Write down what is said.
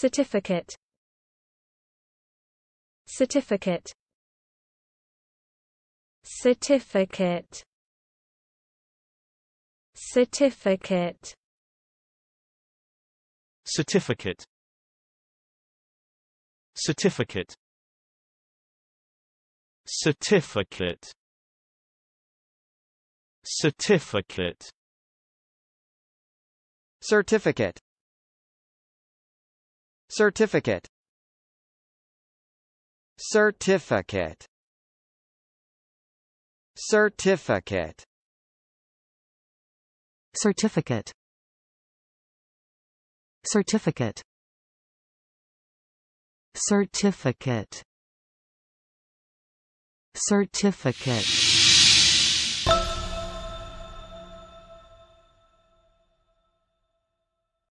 Certificate Certificate Certificate Certificate Certificate Certificate Certificate Certificate Certificate Certificate Certificate Certificate Certificate Certificate Certificate Certificate